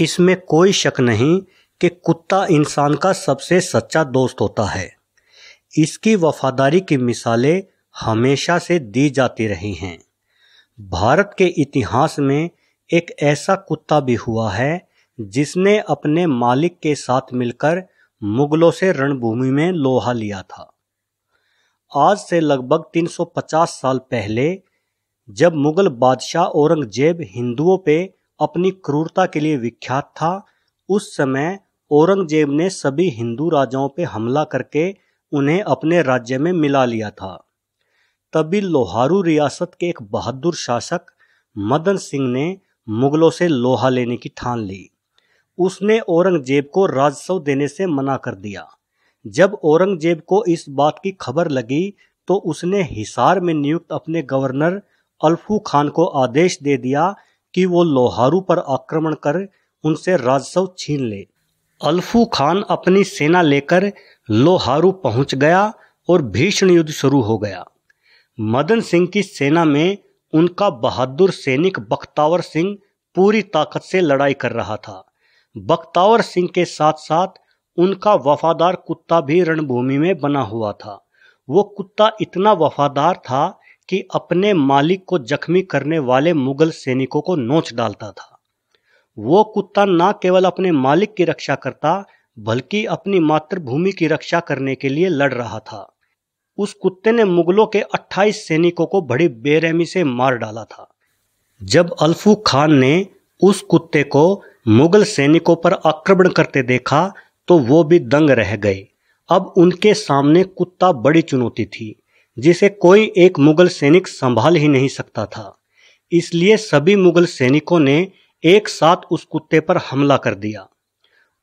इसमें कोई शक नहीं कि कुत्ता इंसान का सबसे सच्चा दोस्त होता है इसकी वफादारी की मिसालें हमेशा से दी जाती रही हैं भारत के इतिहास में एक ऐसा कुत्ता भी हुआ है जिसने अपने मालिक के साथ मिलकर मुगलों से रणभूमि में लोहा लिया था आज से लगभग 350 साल पहले जब मुगल बादशाह औरंगजेब हिंदुओं पे अपनी क्रूरता के लिए विख्यात था उस समय औरंगजेब ने सभी हिंदू राजाओं पर हमला करके उन्हें अपने राज्य में मिला लिया था तभी लोहारू रियासत के एक बहादुर शासक मदन सिंह ने मुगलों से लोहा लेने की ठान ली उसने औरंगजेब को राजस्व देने से मना कर दिया जब औरंगजेब को इस बात की खबर लगी तो उसने हिसार में नियुक्त अपने गवर्नर अल्फू खान को आदेश दे दिया कि वो लोहारू पर आक्रमण कर उनसे राजस्व छीन ले अल्फू खान अपनी सेना लेकर लोहारू पहुंच गया और भीषण युद्ध शुरू हो गया मदन सिंह की सेना में उनका बहादुर सैनिक बख्तावर सिंह पूरी ताकत से लड़ाई कर रहा था बख्तावर सिंह के साथ साथ उनका वफादार कुत्ता भी रणभूमि में बना हुआ था वो कुत्ता इतना वफादार था कि अपने मालिक को जख्मी करने वाले मुगल सैनिकों को नोच डालता था वो कुत्ता न केवल अपने मालिक की रक्षा करता बल्कि अपनी मातृभूमि की रक्षा करने के लिए लड़ रहा था उस कुत्ते ने मुगलों के 28 सैनिकों को बड़ी बेरहमी से मार डाला था जब अल्फू खान ने उस कुत्ते को मुगल सैनिकों पर आक्रमण करते देखा तो वो भी दंग रह गए अब उनके सामने कुत्ता बड़ी चुनौती थी जिसे कोई एक मुगल सैनिक संभाल ही नहीं सकता था इसलिए सभी मुगल सैनिकों ने एक साथ उस कुत्ते पर हमला कर दिया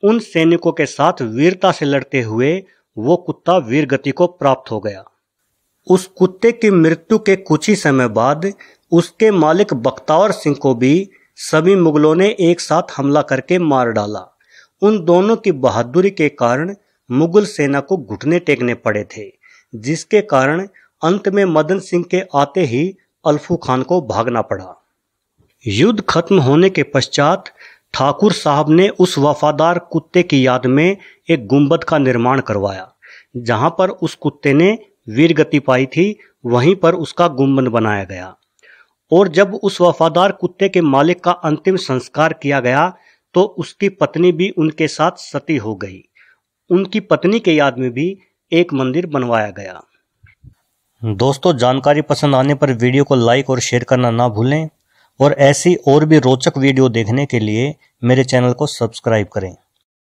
उन सैनिकों के साथ वीरता से लड़ते हुए वो कुत्ता वीरगति को प्राप्त हो गया उस कुत्ते की मृत्यु के कुछ ही समय बाद उसके मालिक बख्तावर सिंह को भी सभी मुगलों ने एक साथ हमला करके मार डाला उन दोनों की बहादुरी के कारण मुगल सेना को घुटने टेकने पड़े थे जिसके कारण अंत में मदन सिंह के आते ही अल्फू खान को भागना पड़ा युद्ध खत्म होने के पश्चात ठाकुर साहब ने उस वफादार कुत्ते की याद में एक गुंबद का निर्माण करवाया जहां पर उस कुत्ते ने वीर गति पाई थी वहीं पर उसका गुंबद बनाया गया और जब उस वफादार कुत्ते के मालिक का अंतिम संस्कार किया गया तो उसकी पत्नी भी उनके साथ सती हो गई उनकी पत्नी के याद में भी एक मंदिर बनवाया गया दोस्तों जानकारी पसंद आने पर वीडियो को लाइक और शेयर करना ना भूलें और ऐसी और भी रोचक वीडियो देखने के लिए मेरे चैनल को सब्सक्राइब करें